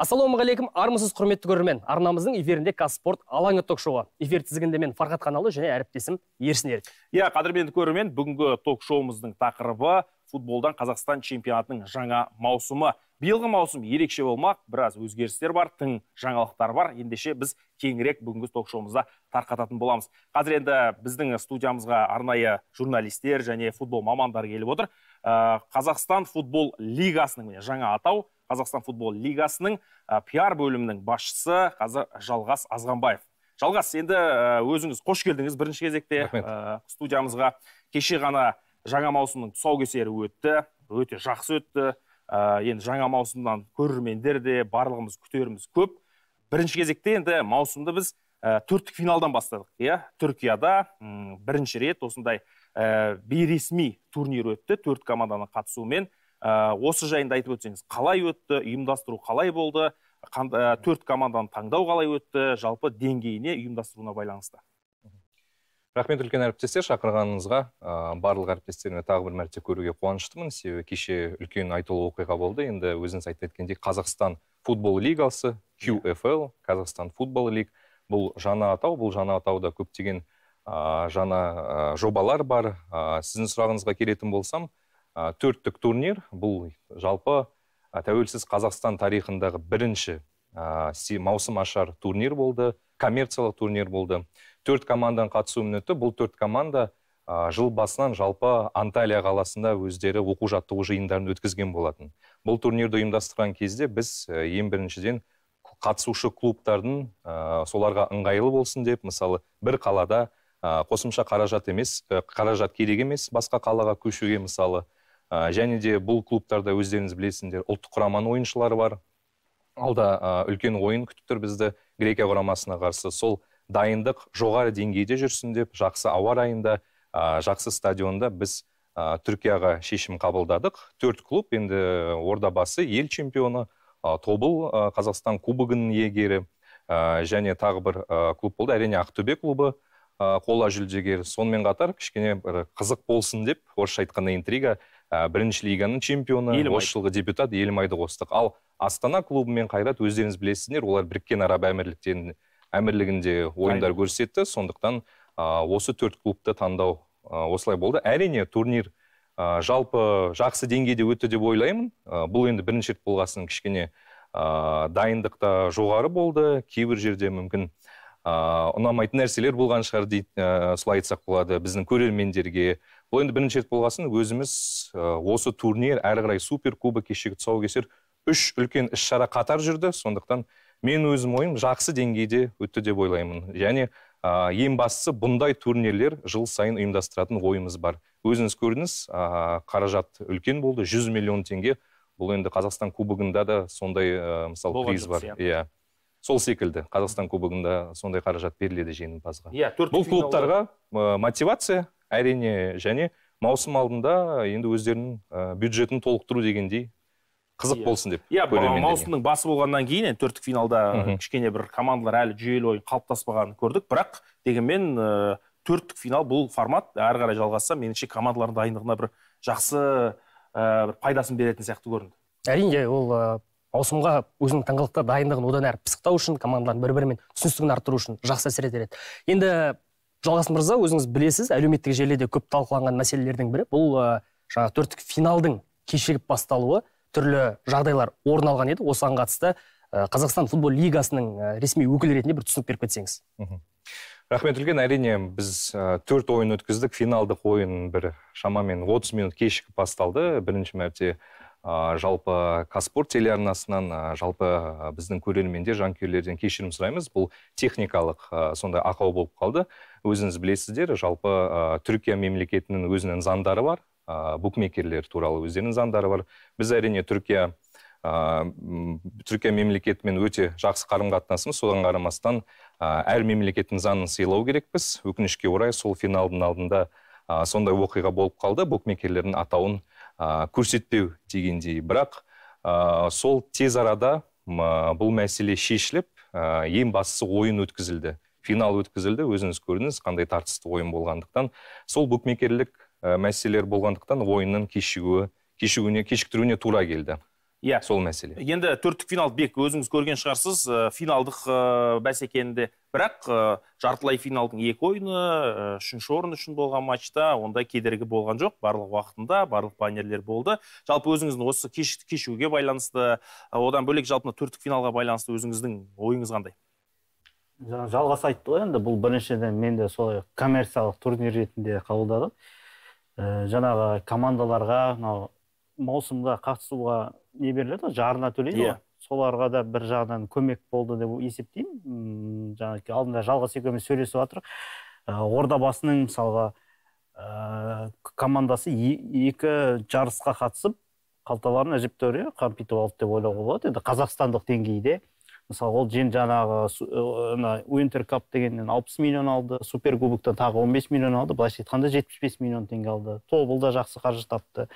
ассалаумағалейкум армысыз құрметті көрермен арнамыздың эфирінде қазспорт алаңы ток шоуы эфир тізгінде мен фархат қаналы және әріптесім ерсін ерік иә қадірменді көрермен бүгінгі ток шоуымыздың тақырыбы футболдан қазақстан чемпионатының жаңа маусымы биылғы маусым ерекше болмақ біраз өзгерістер бар тың жаңалықтар бар ендеше біз кеңірек бүгінгі ток шоуымызда тарқататын боламыз қазір енді біздің студиямызға арнайы журналистер және футбол мамандары келіп отыр ыыы э, қазақстан футбол лигасының жаңа атау қазақстан футбол лигасының ә, пиар бөлімінің басшысы қазір жалғас азғанбаев жалғас енді өзіңіз қош келдіңіз бірінші кезекте ә, студиямызға кеше ғана жаңа маусымның тұсаукесері өтті өте жақсы өтті ә, енді жаңа маусымнан көрермендер де барлығымыз күтеріміз көп бірінші кезекте енді маусымды біз ә, төрттік финалдан бастадық иә түркияда бірінші рет осындай ә, бейресми турнир өтті төрт команданың қатысуымен ә, осы жайында айтып өтсеңіз қалай өтті ұйымдастыру қалай болды э, төрт команданы таңдау қалай өтті жалпы деңгейіне ұйымдастыруына байланысты рахмет үлкен әріптестер шақырғаныңызға ә, барлық әріптестеріме тағы бір мәрте көруге қуаныштымын себебі кеше үлкен айтулы оқиға болды енді өзіңіз айтып кеткендей қазақстан футбол лигасы qfl қазақстан футбол лиг бұл жаңа атау бұл жаңа атауда көптеген ә, жаңа ә, жобалар бар ә, сіздің сұрағыңызға келетін болсам төрттік турнир бұл жалпы тәуелсіз қазақстан тарихындағы бірінші маусым ашар турнир болды коммерциялық турнир болды төрт команданың қатысуымен өтті бұл төрт команда жыл басынан жалпы анталия қаласында өздері оқу жаттығу жиындарын өткізген болатын бұл турнирді ұйымдастырған кезде біз ең біріншіден қатысушы клубтардың соларға ыңғайлы болсын деп мысалы бір қалада қосымша қаражат емес қаражат керек емес басқа қалаға көшуге мысалы ы және де бұл клубтарда өздеріңіз білесіңдер ұлттық құраманың ойыншылары бар алда ы үлкен ойын күтіп тұр бізді грекия құрамасына қарсы сол дайындық жоғары деңгейде жүрсін деп жақсы ауа райында ы жақсы стадионда біз ы түркияға шешім қабылдадық төрт клуб енді ордабасы ел чемпионы ә, тобыл қазақстан кубогының иегері және тағы бір клуб болды әрине ақтөбе клубы ы э, қола жүлдегер сонымен қатар кішкене бір қызық болсын деп орысша айтқанда интрига э, бірінші лиганың чемпионы осы жылғы депутат елімайды қостық ал астана клубы мен қайрат өздеріңіз білесіздер олар біріккен араб әмірлігінде ойындар көрсетті сондықтан э, осы төрт клубты таңдау осылай болды әрине турнир жалпы жақсы деңгейде өтті деп ойлаймын бұл енді бірінші рет болғасын кішкене ыыы дайындық та жоғары болды кейбір жерде мүмкін ыыы ұнамайтын нәрселер болған шығар дейді ыыы ә, солай айтсақ болады біздің көрермендерге бұл енді бірінші рет болған өзіміз ы ә, осы турнир әрі қарай кубок кешегі тұсаукесер үш үлкен іс шара қатар жүрді сондықтан мен өзім ойым жақсы деңгейде өтті деп ойлаймын және ыыы ең бастысы бұндай турнирлер жыл сайын ұйымдастыратын ойымыз бар өзіңіз көрдіңіз ыыы қаражат үлкен болды жүз миллион теңге бұл енді қазақстан кубогында да сондай ыыы мысалы приз бар иә сол секілді қазақстан кубогында сондай қаражат беріледі жеңімпазға иә бұл клубтарға мотивация әрине және маусым алдында енді өздерінің бюджетін толықтыру дегендей қызық иә. болсын деп иә маусымның басы болғаннан кейін енді төрттік финалда кішкене бір командалар әлі жүйелі ойын қалыптаспағанын көрдік бірақ дегенмен ә, төрттік финал бұл формат әрі қарай жалғасса меніңше командалардың дайындығына бір жақсы бір пайдасын беретін сияқты көрінді әрине ол маусымға өзінің тыңғылықты дайындығын одан әрі пысықтау үшін командалардың бір бірімен түсіністігін арттыру үшін жақсы әсер етер еді енді жалғас мырза өзіңіз білесіз әлеуметтік желіде көп талқыланған мәселелердің бірі бұл жаңағы төрттік финалдың кешігіп басталуы түрлі жағдайлар орын алған еді осыған қатысты қазақстан футбол лигасының ресми өкілі ретінде бір түсінік беріп кетсеңіз рахмет үлкен әрине біз төрт ойын өткіздік финалдық ойын бір шамамен 30 минут кешігіп басталды бірінші мәрте ыыы жалпы қазспорт телеарнасынан ы жалпы біздің көрермендер жанкүйерлерден кешірім сұраймыз бұл техникалық ы сондай ақау болып қалды өзіңіз білесіздер жалпы ы түркия мемлекетінің өзінің заңдары бар букмекерлер туралы өздерінің заңдары бар біз әрине түркия ыыы түркия мемлекетімен өте жақсы қарым қатынасымыз соған қарамастан ә, әр мемлекеттің заңын сыйлау керекпіз өкінішке орай сол финалдың алдында сондай оқиға болып қалды букмекерлердің атауын ыыы көрсетпеу дегендей бірақ ыыы сол тез арада бұл мәселе шешіліп ыыы ең бастысы ойын өткізілді финал өткізілді өзіңіз көрдіңіз қандай тартысты ойын болғандықтан сол букмекерлік і мәселелер болғандықтан ойынның кешігуі кешігуіне кешіктіруіне тура келді иә сол мәселе енді төрттік финал бек өзіңіз көрген шығарсыз э, финалдық ә, бәсекенде бірақ ә, жартылай финалдың екі ойыны үшінші орын үшін болған матчта ондай кедергі болған жоқ барлық уақытында барлық баннерлер болды жалпы өзіңіздің осы кеш, кешігуге байланысты одан бөлек жалпы төрттік финалға байланысты өзіңіздің ойыңыз қандай жаңа жалғас айтты ғой енді бұл біріншіден мен де солай коммерциялық турнир ретінде қабылдадым ә, жаңағы командаларға мынау маусымға қатысуға не беріледі ғой жарна төлейді иә. ғой соларға да бір жағынан көмек болды деп есептеймін ммм жаңағы алдында жалғас екеуміз сөйлесіп жатырық ордабасының мысалға ыыы командасы екі жарысқа қатысып қалталарын әжептәуір иә қампитып алды деп ойлауға болады енді қазақстандық деңгейде мысалы ол жен жаңағы уинтеркап дегеннен алпыс миллион алды суперкубоктан тағы 15 миллион алды былайша айтқанда жетпіс бес миллион теңге алды да жақсы қаржы тапты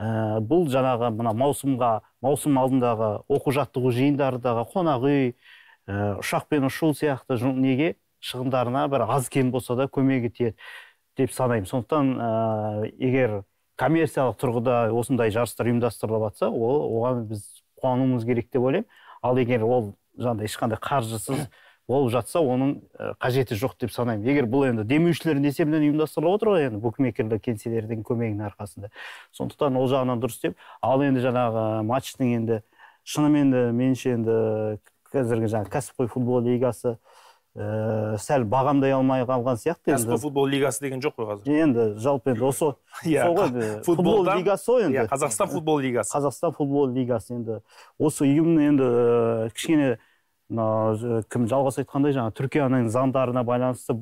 ыыы э, бұл жаңағы мына маусымға маусым алдындағы оқу жаттығу жиындардағы қонақ үй ііі э, ұшақпен ұшу сияқты неге шығындарына бір аз кем болса да көмегі тиеді деп санаймын сондықтан ыыы э, егер коммерциялық тұрғыда осындай жарыстар ұйымдастырылып ол оған біз қуануымыз керек деп ойлаймын ал егер ол жаңағыдай ешқандай қаржысыз болып жатса оның қажеті жоқ деп санаймын егер бұл енді демеушілердің есебінен ұйымдастырылып отыр ғой енді букмекерлік кеңселердің көмегінің арқасында сондықтан ол жағынан дұрыс деп ал енді жаңағы матчтың енді шынымен де меніңше енді қазіргі жаңағы кәсіпқой футбол лигасы ә, сәл бағамдай алмай қалған сияқты енді кәсіпқой футбол лигасы деген жоқ қой қазір енді жалпы енді осы иә, футбол лигасы ғой енді иә, қазақстан футбол лигасы қазақстан футбол лигасы енді осы ұйымның енді кішкене мына э, кім жалғас айтқандай жаңағы түркияның заңдарына байланысты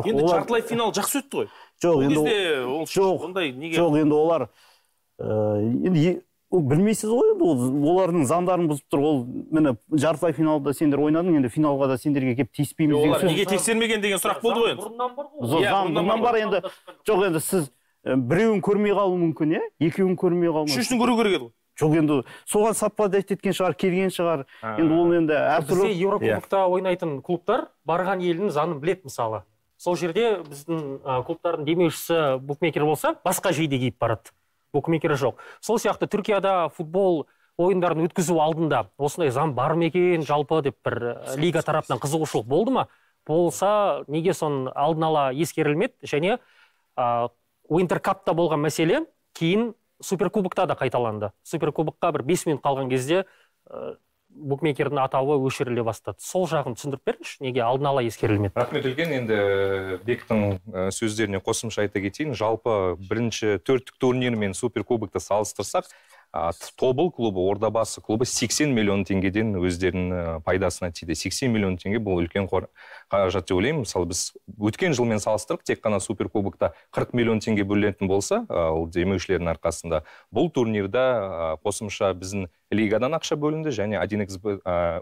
енді жартылай финал жақсы өтті ғой жоқ енді жоқ ондай неге жоқ енді олар ыыы э, енді білмейсіз ғой енді ол олардың заңдарын бұзып тұр ол міне жартылай финалда сендер ойнадың енді финалға да сендерге келіп тиіспейміз деген олар неге тексермеген деген сұрақ болды ғой енді иә, бұрыннан бар бұрыннан бар енді жоқ енді сіз біреуін көрмей қалуы мүмкін иә екеуін көрмей қалуы үшіншісін көру керек еді ғой жоқ енді соған совпадать еткен шығар келген шығар енді ол енді әртүрлі бізде иә. еурокубокта ойнайтын клубтар барған елдің заңын біледі мысалы сол жерде біздің ы клубтардың демеушісі букмекер болса басқа жейде киіп барады букмекер жоқ сол сияқты түркияда футбол ойындарын өткізу алдында осындай заң бар ма екен жалпы деп бір лига тарапынан қызығушылық болды ма болса неге соны алдын ала ескерілмеді және ыыы ә, капта болған мәселе кейін суперкубокта да қайталанды суперкубокқа бір бес минут қалған кезде ыыы э, букмекердің атауы өшіріле бастады сол жағын түсіндіріп беріңізші неге алдын ала ескерілмеді рахмет үлкен енді э, бектің э, сөздеріне қосымша айта кетейін жалпы бірінші төрттік турнир мен суперкубокты салыстырсақ а тобыл клубы ордабасы клубы сексен миллион теңгеден өздерінің пайдасына тиді сексен миллион теңге бұл үлкен қаражат деп ойлаймын мысалы біз өткен жылмен салыстырып тек қана суперкубокта қырық миллион теңге бөлінетін болса ол демеушілердің арқасында бұл турнирда қосымша біздің лигадан ақша бөлінді және один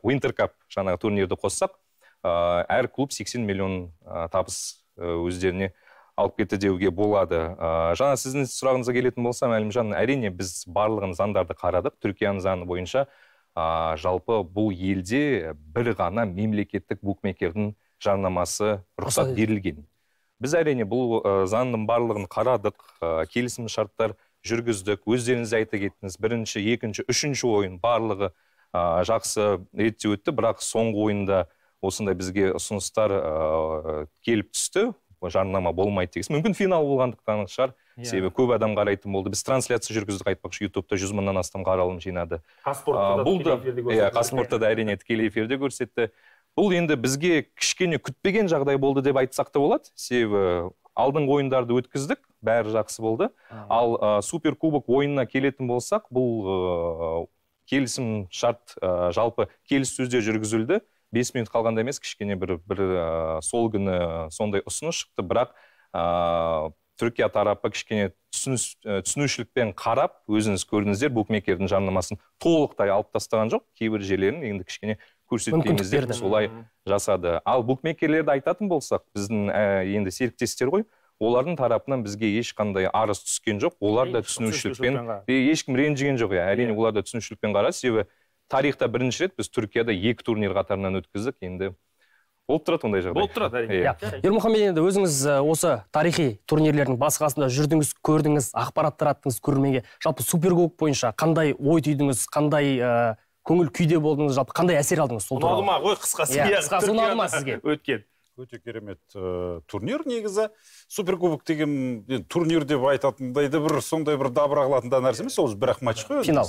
уинтер кап жаңағы турнирді қоссақ әр клуб 80 миллион табыс өздеріне алып кетті деуге болады ыыы жаңа сіздің сұрағыңызға келетін болсам әлімжан әрине біз барлығын заңдарды қарадық түркияның заңы бойынша ыыы жалпы бұл елде бір ғана мемлекеттік букмекердің жарнамасы рұқсат берілген біз әрине бұл ә, заңның барлығын қарадық ыыы келісім шарттар жүргіздік өздеріңіз айта кеттіңіз бірінші екінші үшінші ойын барлығы ыыы жақсы ретте өтті бірақ соңғы ойында осындай бізге ұсыныстар ә, келіп түсті жарнама болмайды дегенсіз мүмкін финал болғандықтан шығар иә. себебі көп адам қарайтын болды біз трансляция жүргіздік айтпақшы ютубта жүз мыңнан астам қаралым жинады бұл да иә қазспортта да әрине тікелей эфирде көрсетті бұл енді бізге кішкене күтпеген жағдай болды деп айтсақ та болады себебі алдыңғы ойындарды өткіздік бәрі жақсы болды ал ә, супер кубок ойынына келетін болсақ бұл ә, келісім шарт ә, жалпы келіссөздер жүргізілді бес минут қалғанда емес кішкене бір бір ыыы сол күні сондай ұсыныс шықты бірақ ыыы түркия тарапы кішкене түсінушілікпен қарап өзіңіз көрдіңіздер букмекердің жарнамасын толықтай алып тастаған жоқ кейбір жерлерін енді кішкене көрсетпейміз солай жасады ал букмекерлерді айтатын болсақ біздің ә, енді серіктестер ғой олардың тарапынан бізге ешқандай арыз түскен жоқ олар да түсінушілікпен ешкім ренжіген жоқ иә әрине иә. олар да түсінушілікпен қарады себебі тарихта бірінші рет біз түркияда екі турнир қатарынан өткіздік енді болып тұрады ондай жағдай болып тұрады әрине иә ермұхаммед енді өзіңіз осы тарихи турнирлердің басы қасында жүрдіңіз көрдіңіз ақпарат тараттыңыз көрерменге жалпы суперкубок бойынша қандай ой түйдіңіз қандай көңіл күйде болдыңыз жалпы қандай әсер алдыңыз сол ұнады ма ғой қысқасы иә, иә қысқасы ұнады ма сізге өткен өте керемет э, турнир негізі суперкубок деген енді турнир деп айтатындай да бір сондай бір дабыра қылатын да нәрсе емес ол бір ақ матч қой финал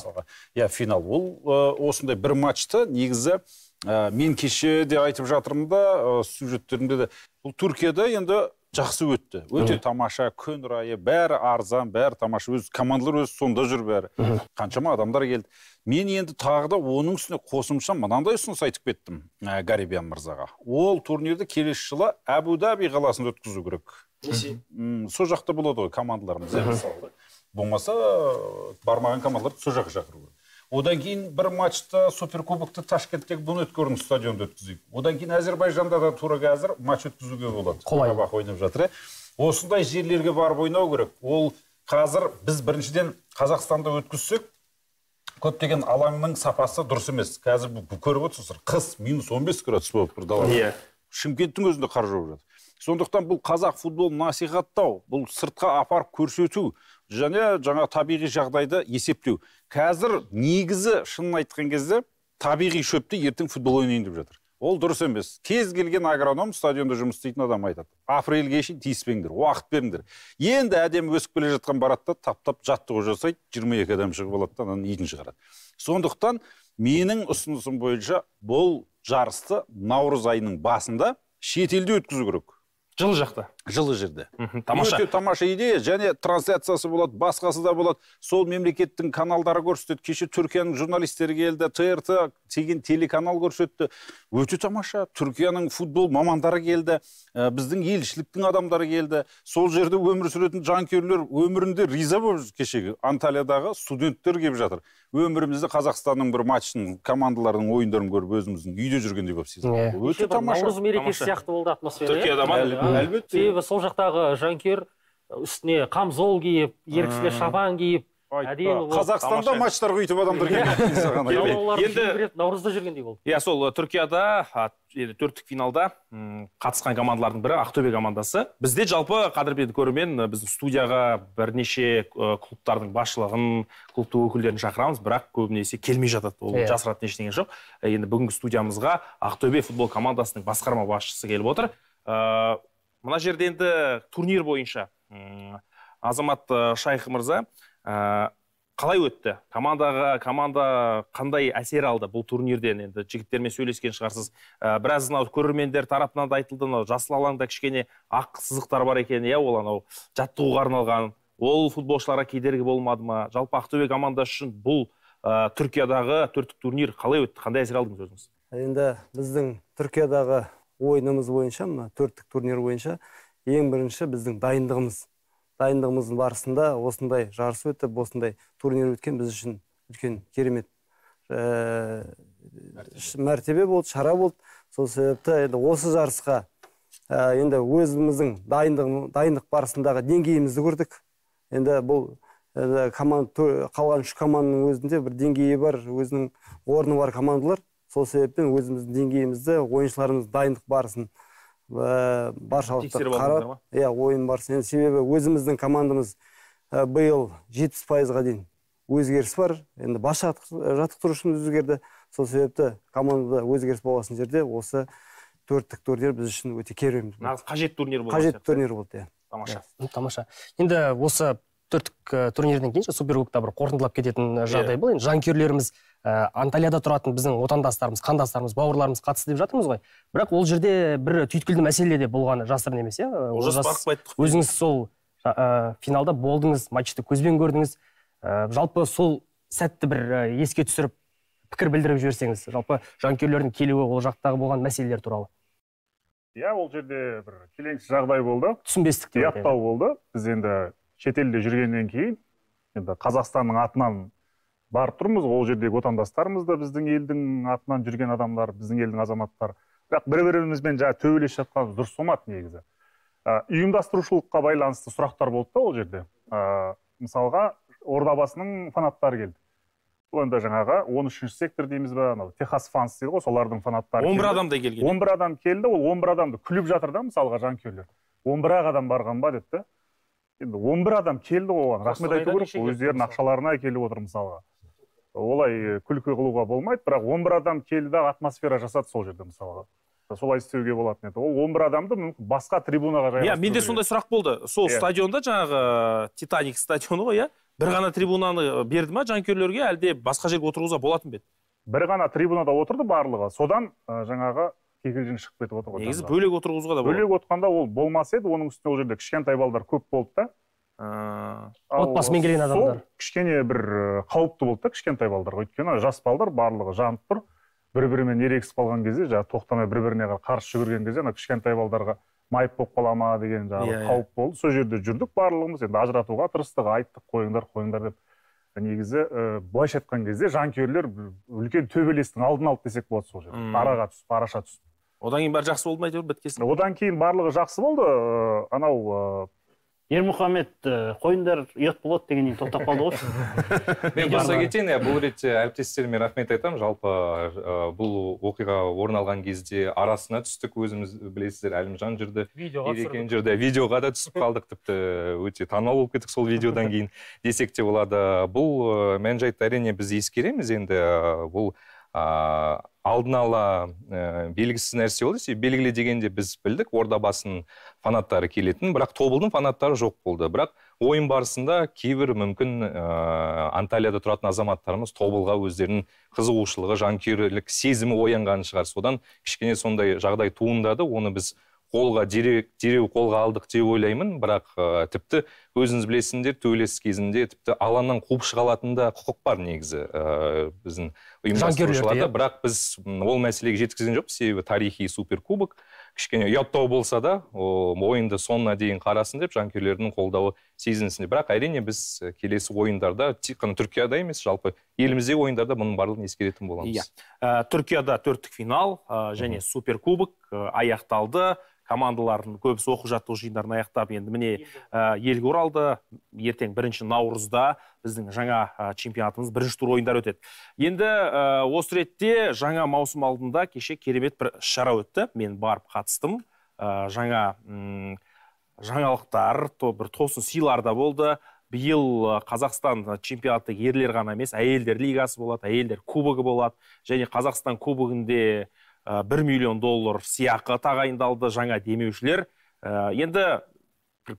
иә финал ол э, осындай бір матчты негізі ә, мен кеше де айтып жатырмын да ә, сюжеттерімде де бұл түркияда енді жақсы өтті өте тамаша күн райы бәрі арзан бәрі тамаша өз командалар өзі сонда жүр бәрі қаншама адамдар келді мен енді тағы да оның үстіне қосымша мынандай ұсыныс айтып кеттім ә, гарибян мырзаға ол турнирді келесі жылы әбу даби қаласында өткізу керек сол жақта болады ғой командаларымыз иә мысалы болмаса бармаған командаларды сол жаққа шақыру керек одан кейін бір матчты суперкубокты ташкенттегі бунеткорн стадионында өткізейік одан кейін әзербайжанда да тура қазір матч өткізуге болады қолай ойнап жатыр ә. осындай жерлерге барып ойнау керек ол қазір біз біріншіден қазақстанда өткізсек көптеген алаңның сапасы дұрыс емес қазір көріп отырсыздар қыс минус он бес градус болып тұр далада иә yeah. шымкенттің өзінде қар жауып жатыр сондықтан бұл қазақ футболын насихаттау бұл сыртқа апарып көрсету және жаңа табиғи жағдайды есептеу қазір негізі шынын айтқан кезде табиғи шөпті ертең футбол ойнайын деп жатыр ол дұрыс емес кез келген агроном стадионда жұмыс істейтін адам айтады апрельге шейін тиіспеңдер уақыт беріңдер енді әдемі өсіп келе жатқан барады таптап жаттығу жасайды жиырма екі адам шығып алады да ананың итін шығарады сондықтан менің ұсынысым бойынша бұл жарысты наурыз айының басында шетелде өткізу керек жылы жақта жылы жерде тамаша өте тамаша идея және трансляциясы болады басқасы да болады сол мемлекеттің каналдары көрсетеді кеше түркияның журналистері келді трт деген телеканал көрсетті өте тамаша түркияның футбол мамандары келді ә, біздің елшіліктің адамдары келді сол жерде өмір сүретін жанкүйерлер өмірінде риза болып кешегі анталиядағы студенттер келіп жатыр өмірімізде қазақстанның бір матчын командалардың ойындарын көріп өзіміздің үйде жүргендей болып иә. өте тамаша наурыз мерекесі сияқты болды атмосфера түркияда иә? ма әлбетте себебі сол жақтағы жанкүйер үстіне қамзол киіп ер кісілер шапан киіп қазақстанда матчтар өйтіп адамдар енді наурызда жүргендей болды иә сол түркияда енді төрттік финалда қатысқан командалардың бірі ақтөбе командасы бізде жалпы қадірменді көрермен біздің студияға бірнеше клубтардың басшылығын клубтың өкілдерін шақырамыз бірақ көбінесе келмей жатады ол иә. жасыратын ештеңе жоқ енді бүгінгі студиямызға ақтөбе футбол командасының басқарма басшысы келіп отыр мына жерде енді турнир бойынша азамат ы э, шайх мырза э, қалай өтті командаға команда қандай әсер алды бұл турнирден енді жігіттермен сөйлескен шығарсыз э, біраз мынау көрермендер тарапынан да айтылды мынау жасыл алаңда кішкене ақ сызықтар бар екен иә ол анау жаттығуға арналған ол футболшыларға кедергі болмады ма жалпы ақтөбе командасы үшін бұл ә, түркиядағы төрттік турнир қалай өтті қандай әсер алдыңыз өзіңіз енді біздің түркиядағы ойынымыз бойынша мына төрттік турнир бойынша ең бірінші біздің дайындығымыз дайындығымыздың барысында осындай жарыс өтіп осындай турнир өткен біз үшін үлкен керемет э, мәртебе. болды шара болды сол себепті енді осы жарысқа ә, енді өзіміздің дайындық дайындық барысындағы деңгейімізді көрдік енді бұл енді э, команда қалған үш команданың өзінде бір деңгейі бар өзінің орны бар командалар сол себептен өзіміздің деңгейімізді ойыншыларымыз дайындық барысын ыыы э, баршалықты қарап иә ойын барысын енді себебі өзіміздің командамыз ы э, биыл жетпіс пайызға дейін өзгеріс бар енді бас жаттықтырушымыз өзгерді сол себепті командада өзгеріс болған жерде осы төрттік турнир біз үшін өте керемет нағыз қажет турнир болды қажет турнир болды иә тамаша тамаша енді осы төрттік турнирден кейін суперкубокта бір қорытындылап кететін э, иә. жағдай бол енді жанкүйерлеріміз ыыы э, анталияда тұратын біздің отандастарымыз қандастарымыз бауырларымыз қатысты деп жатырмыз ғой бірақ ол жерде бір түйткілді мәселе де болғаны жасырын емес иә э, өзіңіз сол финалда болдыңыз матчты көзбен көрдіңіз ыыы жалпы сол сәтті бір еске түсіріп пікір білдіріп жіберсеңіз жалпы жанкүйерлердің келуі ол жақтағы болған мәселелер туралы иә ол жерде бір келеңсіз жағдай болды түсінбестік ұяттау болды біз енді шетелде жүргеннен кейін енді қазақстанның атынан барып тұрмыз ол жердегі отандастарымыз да біздің елдің атынан жүрген адамдар біздің елдің азаматтары бірақ бір бірімізбен жаңағы төбелесіп жатқанымыз дұрыс болмады негізі ы ұйымдастырушылыққа байланысты сұрақтар болды да ол жерде ыыы мысалға ордабасының фанаттары келді енді жаңағы он үшінші сектор дейміз ба анау техас фанс дейді ғой солардың фанаттары он бір адамдай келген он бір адам келді ол он бір адамды күліп жатыр да мысалға жанкүйерлер он бір ақ адам барған ба деді да енді он бір адам келді ғой оған рахмет айту керек қой өздерінің ақшаларына келіп отыр мысалға олай э, күлкі қылуға болмайды бірақ он бір адам келді да атмосфера жасады сол жерде мысалға солай істеуге болатын еді ол он бір адамды мүмкін басқа трибунаға иә менде сондай сұрақ болды сол иә. стадионда жаңағы э, титаник стадионы ғой иә бір ғана трибунаны э, берді ма жанкүйерлерге әлде басқа жерге отырғызуға болатын ба еді бір ғана трибунада отырды барлығы содан ә, жаңағы кикілжің шығып кетіп отыр ғой негізі бөлек отырғызуға да бөлек отырғанда ол болмас еді оның үстіне ол жерде кішкентай балдар көп болды да ыыы отбасымен келген адамдар кішкене бір э, қауіпті болды да кішкентай балдарға өйткені жас балдар барлығы жанып тұр бір бірімен ерегісіп қалған кезде жаңағы тоқтамай бір біріне қарсы жүгірген кезде ана кішкентай балдарға майып болып қала ма деген жаңағы иә, иә. қауіп болды сол жерде жүрдік барлығымыз енді ажыратуға тырыстық айттық қойыңдар қойыңдар деп негізі і э, былайша айтқан кезде жанкүйерлер үлкен төбелестің алдын алды десек болады сол жерде араға түсіп араша түсіп одан кейін бәрі жақсы болды ма әйтеуір біткесін одан кейін барлығы жақсы болды ыыы анау ыыы ермұхаммед қойыңдар ұят болады дегеннен кейін тоқтап қалды ғой мен қоса кетейін иә бұл ретте әріптестеріме рахмет айтамын жалпы бұл оқиға орын алған кезде арасына түстік өзіміз білесіздер әлімжан жүрді видеоға жүрді видеоға да түсіп қалдық тіпті өте танымал болып кеттік сол видеодан кейін десек те болады бұл мән жайтты әрине біз ескереміз енді бұл ыыы алдын ала ыыы э, белгісіз нәрсе болды себебі белгілі дегенде біз білдік ордабасының фанаттары келетін, бірақ тобылдың фанаттары жоқ болды бірақ ойын барысында кейбір мүмкін ыыы э, анталияда тұратын азаматтарымыз тобылға өздерінің қызығушылығы жанкүйерлік сезімі оянған шығар содан кішкене сондай жағдай туындады оны біз қолға дереу дереу қолға алдық деп ойлаймын бірақ ыыы тіпті өзіңіз білесіңдер төбелес кезінде тіпті алаңнан қуып шыға алатын да құқық бар негізі ыыы біздің ұйымдастырушыларда иә. бірақ біз ол мәселеге жеткізген жоқпыз себебі тарихи суперкубок кішкене ұяттау болса да ойынды соңына дейін қарасын деп жанкүйерлердің қолдауы сезінсін деп бірақ әрине біз келесі ойындарда тек қана түркияда емес жалпы еліміздегі ойындарда мұның барлығын ескеретін боламыз иә түркияда төрттік финал және суперкубок аяқталды командалардың көбісі оқу жаттығу жиындарын аяқтап енді міне ә, елге оралды ертең бірінші наурызда біздің жаңа ә, чемпионатымыз бірінші тур ойындары өтеді енді ә, осы ретте жаңа маусым алдында кеше керемет бір шара өтті мен барып қатыстым ә, жаңа жаңалықтар то, бір тосын сыйлар да болды биыл қазақстан чемпионаты ерлер ғана емес әйелдер лигасы болады әйелдер кубогы болады және қазақстан кубогінде 1 э, бір миллион доллар сыйақы тағайындалды жаңа демеушілер э, енді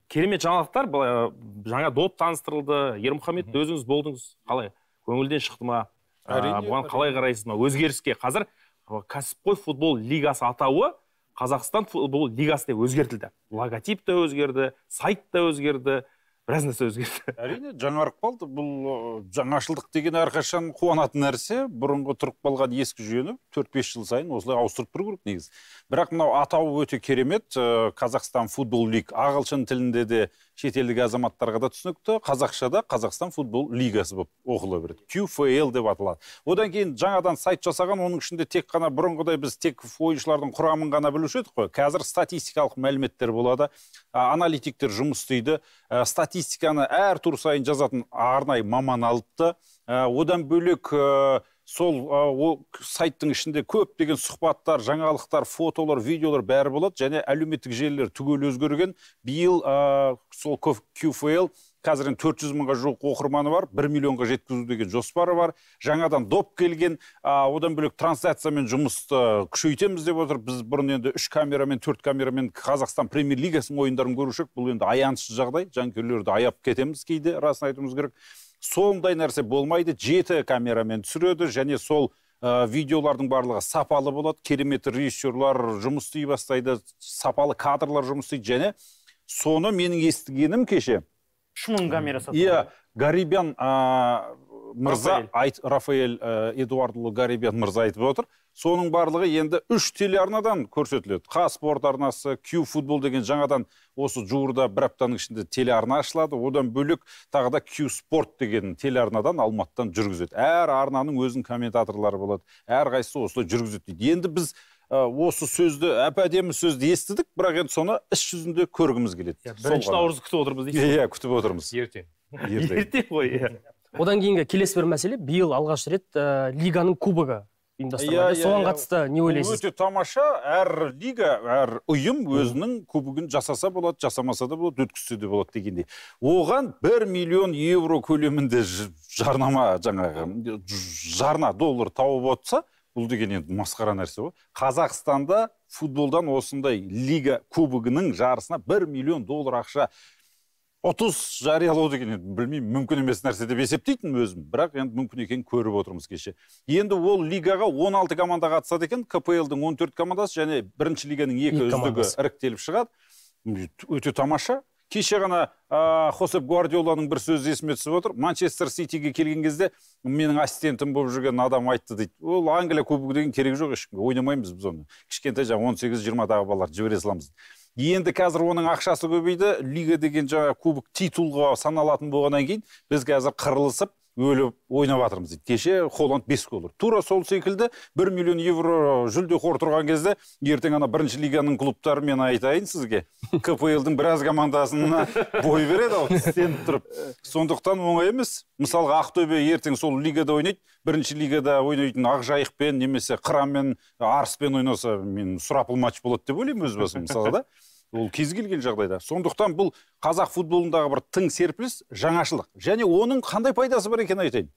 керемет жаңалықтар э, жаңа доп таныстырылды ермұхаммед өзіңіз болдыңыз қалай көңілден шықты ма бұған қалай қарайсыз мына өзгеріске қазір кәсіпқой футбол лигасы атауы қазақстан футбол лигасы деп өзгертілді логотип те өзгерді сайт та өзгерді біраз нәрсе өзгерді әрине жаңарып қалды бұл жаңашылдық деген әрқашан қуанатын нәрсе бұрынғы тұрып қалған ескі жүйені төрт бес жыл сайын осылай ауыстырып тұру керек негізі бірақ мынау атауы өте керемет қазақстан футбол лиг ағылшын тілінде де шетелдік азаматтарға да түсінікті қазақшада қазақстан футбол лигасы болып оқыла береді qfl деп аталады одан кейін жаңадан сайт жасаған оның ішінде тек қана бұрынғыдай біз тек ойыншылардың құрамын ғана білуші едік қой қазір статистикалық мәліметтер болады аналитиктер жұмыс істейді статистиканы әр тур сайын жазатын арнайы маман алыпты ә, одан бөлек ә, сол ә, сайттың ішінде көп деген сұхбаттар жаңалықтар фотолар видеолар бәрі болады және әлеуметтік желілер түгел өзгерген биыл ә, сол QFL қазір енді төрт жүз мыңға жуық оқырманы бар бір миллионға жеткізу деген жоспары бар жаңадан доп келген а, одан бөлек трансляциямен жұмысты күшейтеміз деп отыр біз бұрын енді үш камерамен төрт камерамен қазақстан премьер лигасының ойындарын көруші едік бұл енді аянышты жағдай жанкүйерлерді аяп кетеміз кейде расын айтуымыз керек сондай нәрсе болмайды жеті камерамен түсіреді және сол ә, видеолардың барлығы сапалы болады керемет режиссерлар жұмыс істей бастайды сапалы кадрлар жұмыс істейді және соны менің естігенім кеше үш мың камера сатып иә э, гарибян ыыы мырза айт, рафаэль ыыы э, эдуардұлы гарибян мырза айтып отыр соның барлығы енді үш телеарнадан көрсетіледі спорт арнасы кю футбол деген жаңадан осы жуырда бір аптаның ішінде телеарна ашылады одан бөлек тағы да кю спорт деген телеарнадан алматыдан жүргізеді әр арнаның өзінің комментаторлары болады әрқайсысы осылай жүргізеді дейді енді біз ы э, осы сөзді әп әдемі сөзді естідік бірақ енді соны іс жүзінде көргіміз келеді иә, бірінші наурызды күтіп отырмыз дейсіз иә күтіп отырмыз ертең ертең ғой иә одан кейінгі келесі бір мәселе биыл алғаш рет э, лиганың кубогы ұйымдастырылады yeah, иә, соған иә, қатысты не ойлайсыз өте тамаша әр лига әр ұйым өзінің кубогын жасаса болады жасамаса да болады өткізсе де болады дегендей оған бір миллион евро көлемінде жарнама жаңағы жарна доллар тауып отырса бұл деген енді масқара нәрсе ғой қазақстанда футболдан осындай лига кубогының жарысына бір миллион доллар ақша ұтыс жариялау деген енді білмеймін мүмкін емес нәрсе деп есептейтінмін өзім бірақ енді мүмкін екенін көріп отырмыз кеше енді ол лигаға 16 команда қатысады екен кпл он 14 командасы және бірінші лиганың екі үздігі іріктеліп шығады өте тамаша кеше ғана ыыы хосеп гвардиоланың бір сөзі есіме түсіп отыр манчестер ситиге келген кезде менің ассистентім болып жүрген адам айтты дейді ол англия кубогы деген керек жоқ ешкімге ойнамаймыз біз оны кішкентай жаңағы он сегіз жиырмадағы балаларды жібере саламыз енді қазір оның ақшасы көбейді лига деген жаңағы кубок титулға саналатын болғаннан кейін біз қазір қырылысып өліп ойнап жатырмыз дейді кеше холланд бес гол ұрды тура сол секілді бір миллион евро жүлде қор тұрған кезде ертең ана бірінші лиганың клубтары мен айтайын сізге КПЛ-дің дың біраз командасына бой береді ау тістеніп тұрып сондықтан оңай емес мысалға ақтөбе ертең сол лигада ойнайды бірінші лигада ойнайтын ақжайықпен немесе қыранмен арыспен ойнаса мен сұрапыл матч болады деп ойлаймын өз басым мысалы да ол кез келген жағдайда сондықтан бұл қазақ футболындағы бір тың серпіліс жаңашылық. және оның қандай пайдасы бар екенін айтайын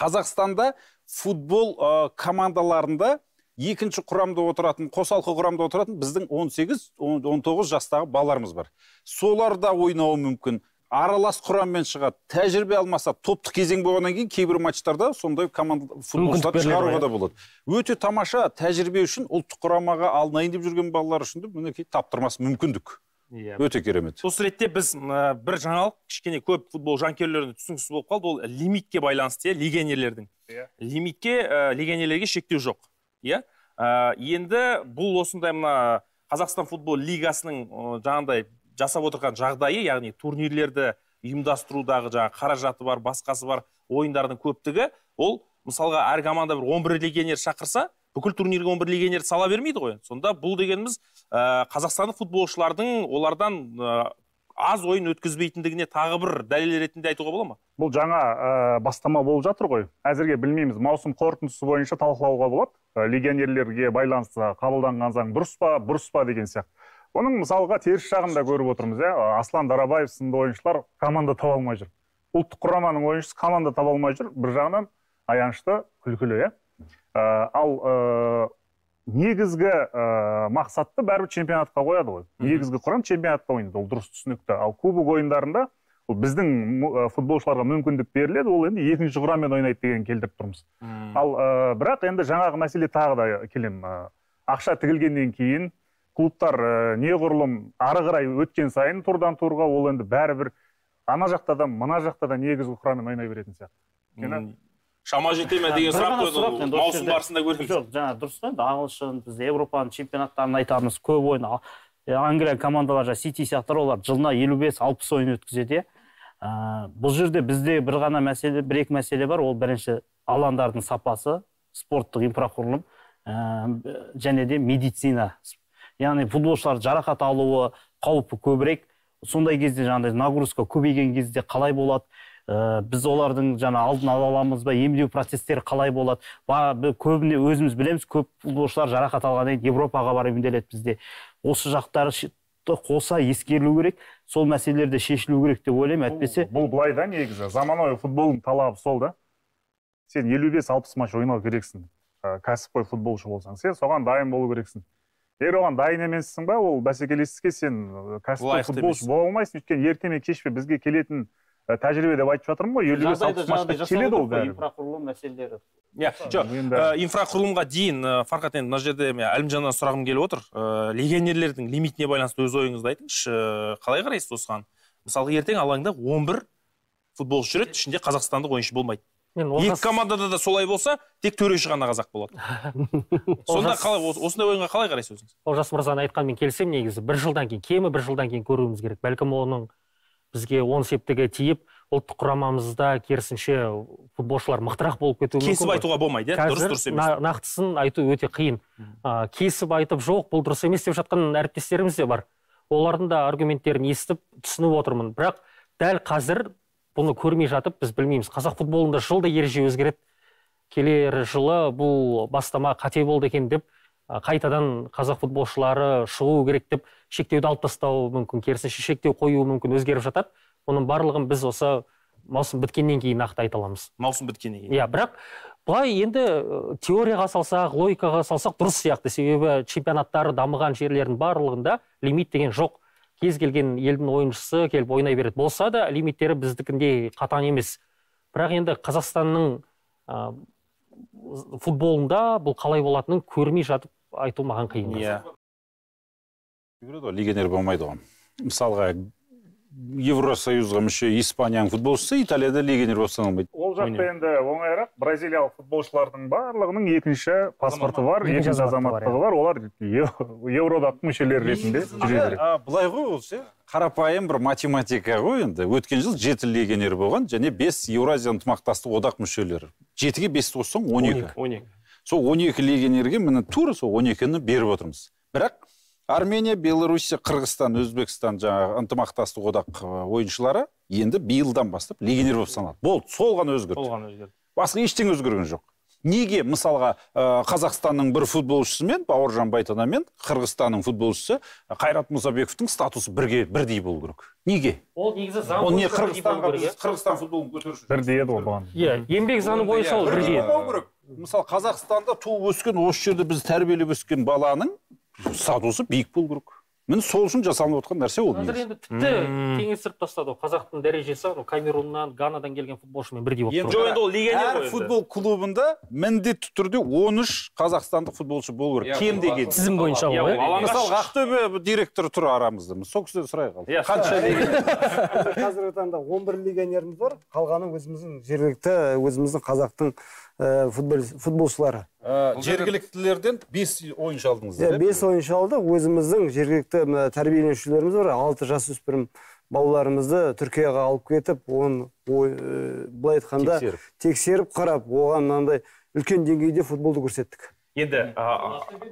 қазақстанда футбол ыыы командаларында екінші құрамда отыратын қосалқы құрамда отыратын біздің 18 19 жастағы балаларымыз бар Соларда да ойнауы мүмкін аралас құраммен шығады тәжірибе алмаса топтық кезең болғаннан кейін кейбір матчтарда сондай футболшылар шығаруға да болады өте тамаша тәжірибе үшін ұлттық құрамаға алынайын деп жүрген балалар үшін де мінекей таптырмас мүмкіндік иә өте керемет осы ретте біз ә, бір жаңалық кішкене көп футбол жанкүйерлеріне түсініксіз болып қалды ол лимитке байланысты иә легионерлердің иә yeah. лимитке ә, легионерлерге шектеу жоқ иә ә, енді бұл осындай мына қазақстан футбол лигасының жаңағыдай жасап отырған жағдайы яғни турнирлерді ұйымдастырудағы жаңағы қаражаты бар басқасы бар ойындардың көптігі ол мысалға әр команда бір он бір легионер шақырса бүкіл турнирге он бір легионерді сала бермейді ғой сонда бұл дегеніміз ә, қазақстандық футболшылардың олардан ә, аз ойын өткізбейтіндігіне тағы бір дәлел ретінде айтуға бола ма бұл жаңа ә, бастама болып жатыр ғой әзірге білмейміз маусым қорытындысы бойынша талқылауға болады легионерлерге байланысты қабылданған заң дұрыс па бұрыс па деген сияқты Оның мысалға теріс жағын да көріп отырмыз иә аслан дарабаев сынды ойыншылар команда таба алмай жүр ұлттық құраманың ойыншысы команда таба алмай жүр бір жағынан аянышты күлкілі иә ә, ал ә, негізгі ә, мақсатты бәрібір чемпионатқа қояды ғой негізгі құрам чемпионатта ойнайды ол дұрыс түсінікті ал кубок ойындарында ол біздің ә, футболшыларға мүмкіндік беріледі ол енді екінші құраммен ойнайды деген келтіріп тұрмыз ал ә, бірақ енді жаңағы мәселе тағы да келемін ә, ақша тігілгеннен кейін клубтар ыыы э, неғұрлым ары қарай өткен сайын турдан турға ол енді бәрібір ана жақта да мына жақта да негізгі құраммен ойнай беретін сияқты өйткені шама жете ме деген сұрақ маусым барысында көреміз жоқ жаңа дұрыс қой енді ағылшын біз еуропаның чемпионаттарын айтамыз көп ойын англия командалары жаңағы сити сияқтылар олар жылына елу бес алпыс ойын өткізеді иә ыыы бұл жерде бізде бір ғана мәселе бір екі мәселе бар ол бірінші алаңдардың сапасы спорттық инфрақұрылым ыыы және де медицина яғни футболшылар жарақат алуы қаупі көбірек сондай кезде жаңағыдай нагрузка көбейген кезде қалай болады ыыы э, біз олардың жаңа алдын ала аламыз ба емдеу процестері қалай болады көбіне өзіміз білеміз көп футболшылар жарақат алғаннан кейін европаға барып емделеді бізде осы жақтары қоса ескерілу керек сол мәселелер де шешілу керек деп ойлаймын әйтпесе бұл былай да негізі заманауи футболдың талабы сол да сен елу бес алпыс матч ойнау керексің э, кәсіпқой футболшы болсаң сен соған дайын болу керексің егер оған дайын емессің ба ол бәсекелестікке сен кәсіпқой футболшы бола алмайсың өйткені ерте ме кеш пе бізге келетін тәжірибе деп айтып жатырмын ғой елу бес алпыс матчта келеді ол бәрі инфрақұрылым мәселелері иә жоқ инфрақұрылымға дейін фархат енді мына жерде мен әлімжаннан сұрағым келіп отыр ыыы легионерлердің лимитіне байланысты өз ойыңызды айтыңызшы қалай қарайсыз осыған мысалы ертең алаңда он бір футболшы жүреді ішінде қазақстандық ойыншы болмайды екі командада да солай болса тек төреші ғана қазақ болады сонда қалай осындай ойынға қалай қарайсыз өзіңіз олжас мырзаның айтқанымен келісемін негізі бір жылдан кейін кемі бір жылдан кейін көруіміз керек бәлкім оның бізге оң септігі тиіп ұлттық құрамамызда керісінше футболшылар мықтырақ болып кетуі мүмкін кесіп айтуға болмайды иә дұрыс дұрыс емес нақтысын айту өте қиын кесіп айтып жоқ бұл дұрыс емес деп жатқан әріптестеріміз де бар олардың да аргументтерін естіп түсініп отырмын бірақ дәл қазір бұны көрмей жатып біз білмейміз қазақ футболында жылда ереже өзгереді келер жылы бұл бастама қате болды екен деп қайтадан қазақ футболшылары шығу керек деп шектеуді алып тастауы мүмкін керісінше шектеу қоюы мүмкін өзгеріп жатады оның барлығын біз осы маусым біткеннен кейін нақты айта аламыз маусым біткеннен кейін иә бірақ былай енді теорияға салсақ логикаға салсақ дұрыс сияқты себебі чемпионаттары дамыған жерлердің барлығында лимит деген жоқ кез келген елдің ойыншысы келіп ойнай береді болса да лимиттері біздікіндей қатаң емес бірақ енді қазақстанның футболында бұл қалай болатынын көрмей жатып айту маған қиын иә yeah. болмайды ғой мысалға евросоюзға мүше испанияның футболшысы италияда легионер болып саналмайды ол жақта енді оңайырақ бразилиялық футболшылардың барлығының екінші паспорты бар екінші азаматтығы иә. бар олар еуроодақтың мүшелері ретінде жүре береді былай ғой ол ше қарапайым бір математика ғой енді өткен жыл жеті легионер болған және бес еуразия ынтымақтастық одақ мүшелері жетіге бесті қоссаң он екі он екі сол он екі легионерге міне тура сол он екіні беріп отырмыз бірақ армения белоруссия қырғызстан өзбекстан жаңағы ынтымақтастық одақ ойыншылары енді биылдан бастап легионер болып саналады болды сол ғана өзгерді сол ғана өзгерді басқа ештеңе өзгерген жоқ неге мысалға ә, қазақстанның бір футболшысы мен бауыржан байтана мен қырғызстанның футболшысы қайрат мұсабековтың статусы бірге бірдей болу керек неге ол негізі заң ол не иә? қырғызстан футболын көтеру үшін бірдей еді ғой бұған иә еңбек заңы бойынша ол бірдей мысалы қазақстанда туып өскен осы жерде біз тәрбиелеп өскен баланың статусы биік болу керек міне сол үшін жасалынып отқан нәрсе ол қазір енді тіпті теңестіріп тастады ғой қазақтың дәрежесі анау камеруннан ганадан келген футболшымен бірдей болып тұр жоқ енді ол легионер әр футбол клубында міндетті түрде он үш қазақстандық футболшы болу керек иә, кем дегенде тізім бойынша ғой мысалы ақтөбе директоры тұр арамызда сол кісіден сұрайық ал иә, қанша қазіргі таңда он бір легионеріміз бар қалғаны өзіміздің жергілікті өзіміздің қазақтың Э, футбол футболшылары ә, жергіліктілерден бес ойыншы алдыңыздар иә бес ойыншы алдық өзіміздің жергілікті мына тәрбиеленушілеріміз бар алты жасөспірім балаларымызды түркияға алып кетіп оны ой, э, былай айтқанда тексеріп. тексеріп қарап оған мынандай үлкен деңгейде футболды көрсеттік енді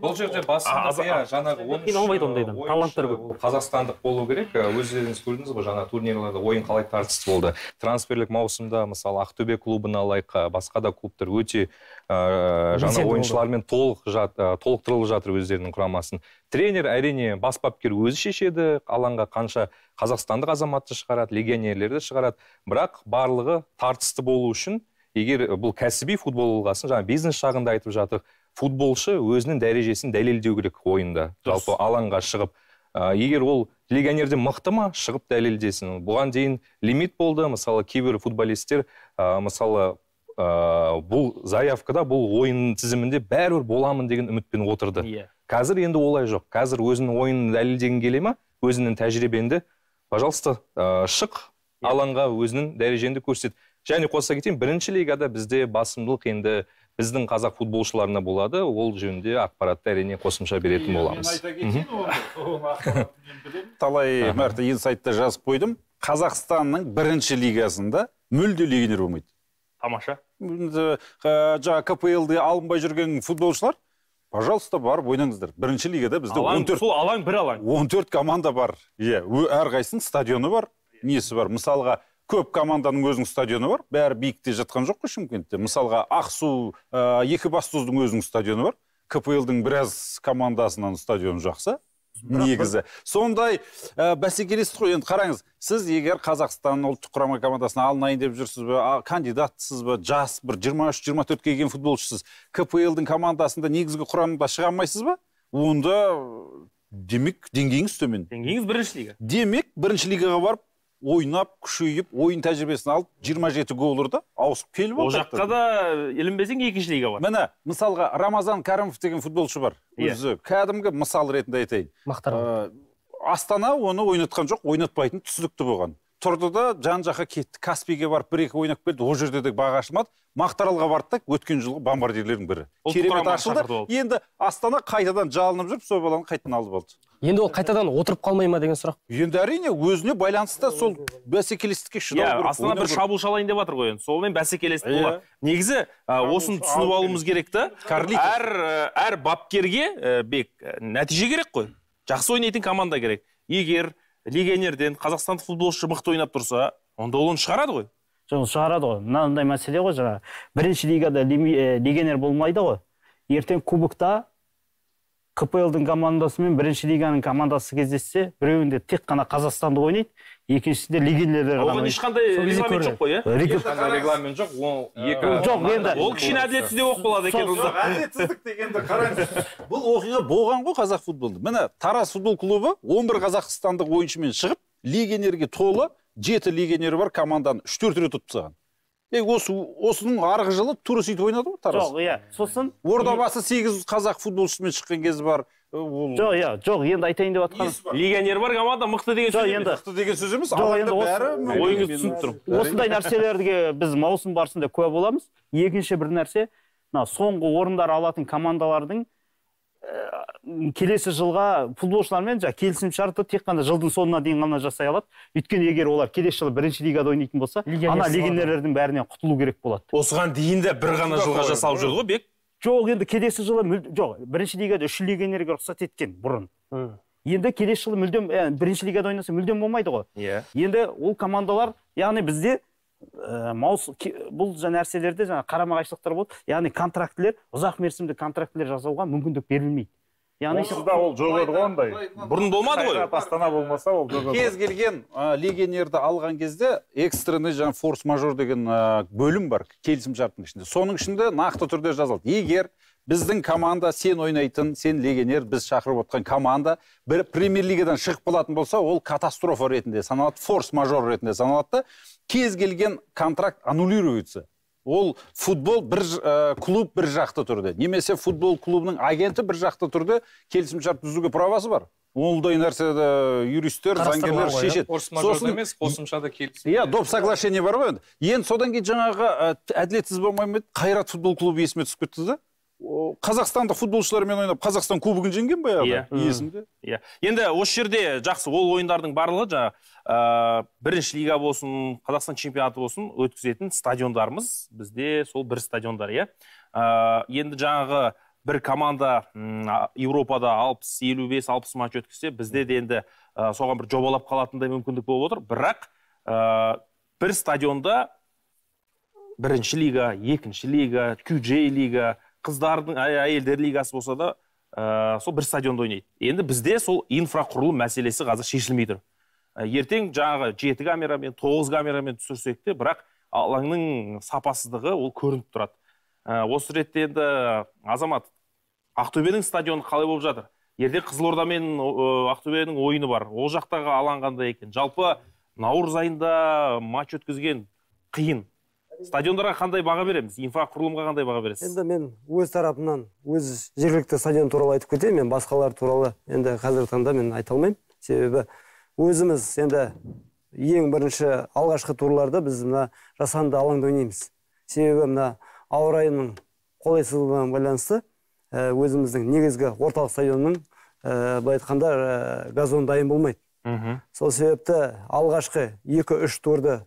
бұл жерде басында иә таланттар көп қазақстандық болу керек ә, өздеріңіз көрдіңіз ғой жаңа турнирларда ойын қалай тартысты болды трансферлік маусымда мысалы ақтөбе клубын алайық басқа да клубтар өте ыыы жаңа ойыншылармен толық толықтырылып жатыр өздерінің құрамасын тренер әрине бас бапкер өзі шешеді алаңға қанша қазақстандық азаматты шығарады легионерлерді шығарады бірақ барлығы тартысты болу үшін егер э, бұл кәсіби футбол болғасын жаңа бизнес жағында айтып жатыр футболшы өзінің дәрежесін дәлелдеу керек ойында жалпы алаңға шығып ы егер ол легионерден мықты ма шығып дәлелдесін бұған дейін лимит болды мысалы кейбір футболистер ыыы мысалы ыыы бұл заявкада бұл ойын тізімінде бәрібір боламын деген үмітпен отырды иә қазір енді олай жоқ қазір өзінің ойынын дәлелдегің келе ма өзіңнің тәжірибеңді пожалуйста ыыы шық иә. алаңға өзінің дәрежеңді көрсет және қоса кетейін бірінші лигада бізде басымдылық енді біздің қазақ футболшыларына болады ол жөнінде ақпаратты әрине қосымша беретін боламыз талай мәрте инсайтта жазып қойдым қазақстанның бірінші лигасында мүлде легионер болмайды тамаша э, жаңағы де алынбай жүрген футболшылар пожалуйста барып ойнаңыздар бірінші лигада бізде он төрт сол алаң бір алаң он төрт команда бар иә әрқайсысының стадионы бар иә. несі бар мысалға көп команданың өзінің стадионы бар бәрі биікте жатқан жоқ қой шымкентте мысалға ақсу ә, екібастұздың өзінің стадионы бар кпл дың біраз командасынан стадионы жақсы негізі сондай ә, бәсекелестік қой енді қараңыз сіз егер қазақстан ұлттық құрама командасына алынайын деп жүрсіз бе кандидатсыз ба жас бір жиырма үш жиырма төртке келген футболшысыз кпл дың командасында негізгі құрамда шыға алмайсыз ба онда демек деңгейіңіз төмен деңгейіңіз бірінші лига демек бірінші лигаға барып ойнап күшейіп ойын тәжірибесін алып жиырма жеті гол ұрды ауысып келіп ол жаққа да ілінбесең екінші лига бар міне мысалға рамазан кәрімов деген футболшы бар иә. өзі кәдімгі мысал ретінде айтайын мақтар ә, астана оны ойнатқан жоқ ойнатпайтыны түсінікті болған тұрды да жан жаққа кетті каспиге барып бір екі ойнап келді ол жерде де баға ашылмады мақтаралға барды да өткен жылғы бомбардирлердің бірі керемет ашылды енді астана қайтадан жалынып жүріп сол баланы қайтадан алып алды енді ол қайтадан отырып қалмай ма деген сұрақ енді әрине өзіне байланысты сол бәсекелестікке шыдау иә, керек астана бір шабуыл шалайын деп жатыр ғой енді сонымен бәсекелестік иә. болады негізі ә, осыны түсініп алуымыз керек та әр әр бапкерге бек нәтиже керек қой жақсы ойнайтын команда керек егер легионерден қазақстандық футболшы мықты ойнап тұрса онда ол оны шығарады ғой жоқ шығарады ғой мынандай мәселе ғой жаңағы бірінші лигада э, легионер болмайды ғой ертең кубокта командасы командасымен бірінші лиганың командасы кездессе біреуінде тек қана қазақстандық ойнайды екіншісі де легионерлер оған иә? ешқандай регламент жоқ қой иә ешқандай регламент жоқ ол екі жоқ енді ол кішкене әділетсіздеу болып қалады екен жоқ әділетсіздік дегенді қараңыз бұл оқиға болған ғой қазақ футболында міне тараз футбол клубы он бір қазақстандық ойыншымен шығып легионерге толы жеті легионері бар команданы үш төрт рет ұтып тастаған е осы осының арғы жылы тура сөйтіп ойнады ғой тараз жоқ иә сосын ордабасы сегіз қазақ футболшысымен шыққан кезі бар ол жоқ иә жоқ енді айтайын деп жатқаным легионер бар команда мықты деген сөз енді мықты деген сөз емес ойыңызды түсініп тұрмын осындай нәрселерге біз маусым барысында куә боламыз екінші бір нәрсе мына соңғы орындар алатын командалардың ә, келесі жылға футболшылармен жаңағы келісімшартты шартты тек қана жылдың соңына дейін ғана жасай алады өйткені егер олар келесі жылы бірінші лигада ойнайтын болса ана легионерлердің бәрінен құтылу керек болады осыған дейін де бір ғана жылға жасалып жүр ғой бек жоқ енді келесі жылы жоқ бірінші лигада үш легионерге рұқсат еткен бұрын енді келесі жылы мүлдем ә, бірінші лигада ойнаса мүлдем болмайды ғой иә енді ол командалар яғни бізде ә, маус бұл жаңа нәрселерде жаңа қарама қайшылықтар болды яғни контрактілер ұзақ мерзімді контрактілер жасауға мүмкіндік берілмейді яғни ол жоқ еді ғой ондай бұрын болмады ғой астана болмаса ол кез келген легионерді алған кезде экстренный жаңағы форс мажор деген бөлім бар келісім ішінде соның ішінде нақты түрде жазылады егер біздің команда сен ойнайтын сен легионер біз шақырып отқан команда бір премьер лигадан шығып қалатын болса ол катастрофа ретінде саналады форс мажор ретінде саналады да кез келген контракт аннулируется ол футбол бір э, клуб бір жақты түрде немесе футбол клубының агенті бір жақты түрде келісімшарт түзуге правасы бар ондай нәрсені юристтер заңгерлер шешеді сосын емес қосымшада келісім иә доп соглашение бар ғой енді енді содан кейін жаңағы э, әділетсіз болмай ма еді қайрат футбол клубы есіме түсіп кетті да қазақстандық футболшылармен ойнап қазақстан кубогын жеңген баяғыда иә есімде иә енді осы жерде жақсы ол ойындардың барлығы жаңағы ә, бірінші лига болсын қазақстан чемпионаты болсын өткізетін стадиондарымыз бізде сол бір стадиондар иә енді жаңағы бір команда еуропада алпыс елу бес алпыс матч өткізсе бізде де енді соған бір жобалап қалатындай мүмкіндік болып отыр бірақ ә, бір стадионда бірінші лига екінші лига кюджей лига қыздардың әйелдер лигасы болса да ыыы э, сол бір стадионда ойнайды енді бізде сол инфрақұрылым мәселесі қазір шешілмей тұр э, ертең жаңағы жеті камерамен тоғыз камерамен түсірсек те бірақ алаңның сапасыздығы ол көрініп тұрады ә, осы ретте енді азамат ақтөбенің стадионы қалай болып жатыр ертең қызылорда мен ақтөбенің ойыны бар ол жақтағы алаң қандай екен жалпы наурыз айында матч өткізген қиын стадиондарға қандай баға береміз инфрақұрылымға қандай баға бересіз енді мен өз тарапымнан өз жергілікті стадион туралы айтып кетейін мен басқалар туралы енді қазіргі таңда мен айта алмаймын себебі өзіміз енді ең бірінші алғашқы турларда біз мына жасанды алаңда ойнаймыз себебі мына ауа райының қолайсыздығына байланысты өзіміздің негізгі орталық стадионның былай айтқанда газон дайын болмайды мхм сол себепті алғашқы екі үш турды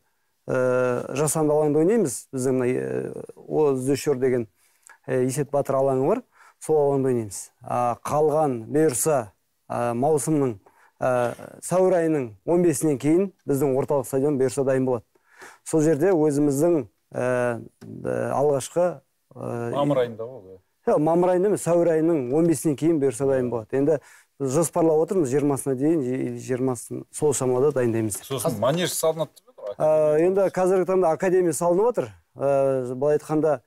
ыыы э, жасанды алаңда ойнаймыз біздің мына э, оз деген і э, есет батыр алаңы бар сол алаңда ойнаймыз а қалған бұйырса ы маусымның ыыы сәуір айының он бесінен кейін біздің орталық стадион бұйырса дайын болады сол жерде өзіміздің ііі алғашқы ыыы мамыр айында ғой жоқ мамыр айында емес сәуір айының он бесінен кейін бұйырса дайын болады енді жоспарлап отырмыз жиырмасына дейін жиырмасын сол шамада дайындаймыз сосын манеж салынады ыыы э, енді қазіргі таңда академия салынып жатыр ыыы э, былай айтқанда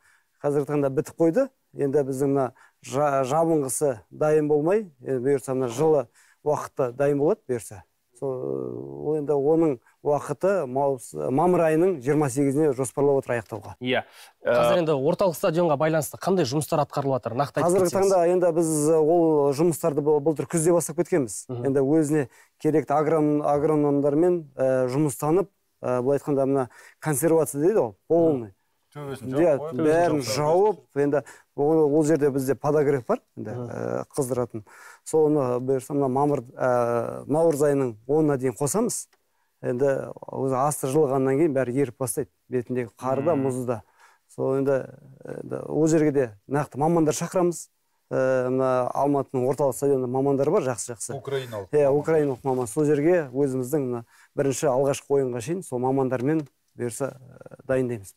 қазіргі таңда бітіп қойды енді біздің мына жабынғысы дайын болмай бұйырса мына жылы уақытта дайын болады бұйырса сол енді оның уақыты мамыр айының жиырма сегізіне жоспарлап отыр аяқтауға иә yeah. Э, қазір енді орталық стадионға байланысты қандай жұмыстар атқарылып жатыр нақты қазіргі таңда енді біз ол жұмыстарды былтыр күзде бастап кеткенбіз енді өзіне керекті агроном агрономдармен ә, жұмыстанып ы былай айтқанда мына консервация дейді ғой полный төбесін иә бәрін жауып енді ол, ол жерде бізде подогрев бар енді қыздыратын соны бұйырса мына мамыр ыыы наурыз айының онына дейін қосамыз енді өзі асты жылығаннан кейін бәрі еріп бастайды бетіндегі қары да мұзы да сол енді ол жерге де нақты мамандар шақырамыз ыыы э, мына алматының орталық стадионында мамандар бар жақсы жақсы украиналық иә украиналық маман сол жерге өзіміздің мына бірінші алғашқы ойынға шейін сол мамандармен бұйырса э, дайындаймыз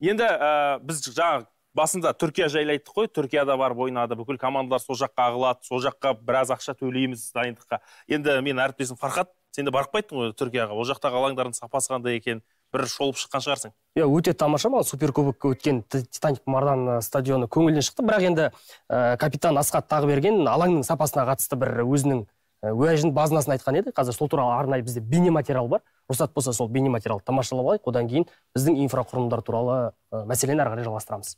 енді э, біз жаңа басында түркия жайлы айттық қой түркияда барып ойнады бүкіл командалар сол жаққа ағылады сол жаққа біраз ақша төлейміз дайындыққа енді мен әріптесім фархат сен де барып қайттың ғой түркияға ол жақтағы алаңдардың сапасы қандай екен бір шолып шыққан шығарсың иә өте тамаша маған суперкубокқа өткен титаник мардан э, стадионы көңілден шықты бірақ енді ә, капитан асхат тағыберген алаңның сапасына қатысты бір өзінің э, уәжін базынасын айтқан еді қазір сол туралы арнайы бізде бейнематериал бар рұқсат болса сол бейнематериалды тамашалап алайық одан кейін біздің инфрақұрылымдар туралы ә, мәселені ары қарай жалғастырамыз